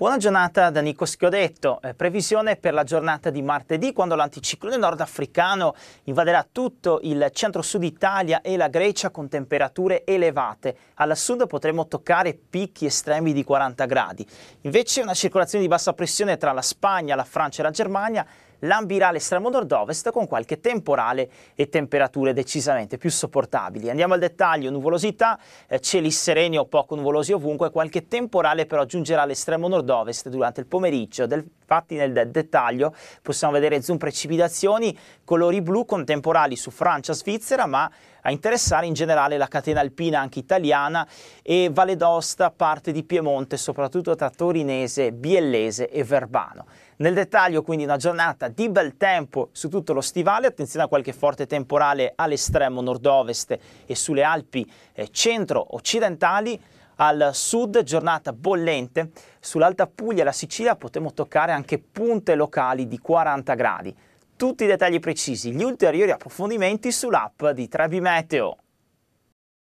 Buona giornata da Nico Schiodetto. Eh, previsione per la giornata di martedì quando l'anticiclone nordafricano invaderà tutto il centro-sud Italia e la Grecia con temperature elevate. Al sud potremo toccare picchi estremi di 40 gradi. Invece una circolazione di bassa pressione tra la Spagna, la Francia e la Germania lambirale estremo nord-ovest con qualche temporale e temperature decisamente più sopportabili. Andiamo al dettaglio, nuvolosità, eh, cieli sereni o poco nuvolosi ovunque, qualche temporale però giungerà all'estremo nord-ovest durante il pomeriggio. Del, infatti nel de dettaglio possiamo vedere zoom precipitazioni, colori blu con temporali su Francia, Svizzera, ma a interessare in generale la catena alpina anche italiana e Valle d'Osta, parte di Piemonte, soprattutto tra Torinese, Biellese e Verbano. Nel dettaglio quindi una giornata di bel tempo su tutto lo stivale, attenzione a qualche forte temporale all'estremo nord-ovest e sulle Alpi eh, centro-occidentali, al sud giornata bollente, sull'Alta Puglia e la Sicilia potremo toccare anche punte locali di 40 gradi tutti i dettagli precisi, gli ulteriori approfondimenti sull'app di Trebi Meteo.